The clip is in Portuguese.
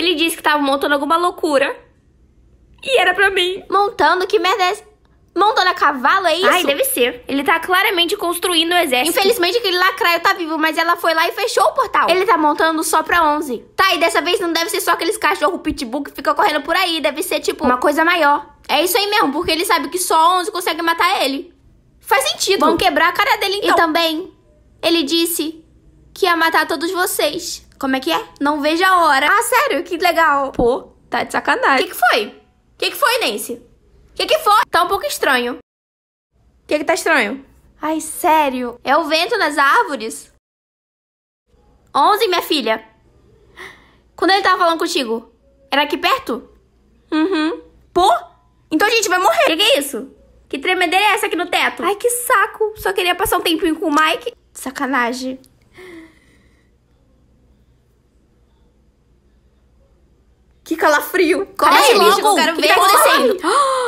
Ele disse que tava montando alguma loucura. E era pra mim. Montando? Que merda é essa? Montando a cavalo, é isso? Ai, deve ser. Ele tá claramente construindo o um exército. Infelizmente, aquele lacraio tá vivo, mas ela foi lá e fechou o portal. Ele tá montando só pra 11. Tá, e dessa vez não deve ser só aqueles cachorros pitbull que ficam correndo por aí. Deve ser, tipo, uma coisa maior. É isso aí mesmo, porque ele sabe que só 11 consegue matar ele. Faz sentido. Vão quebrar a cara dele, então. E também, ele disse que ia matar todos vocês. Como é que é? Não vejo a hora. Ah, sério? Que legal. Pô, tá de sacanagem. O que, que foi? O que, que foi, Nancy? O que, que foi? Tá um pouco estranho. O que, que tá estranho? Ai, sério? É o vento nas árvores? 11, minha filha. Quando ele tava falando contigo, era aqui perto? Uhum. Pô, então a gente vai morrer. O que, que é isso? Que tremedeira é essa aqui no teto? Ai, que saco. Só queria passar um tempinho com o Mike. Sacanagem. calafrio. Corre é, logo, eu quero ver o que tá acontecendo.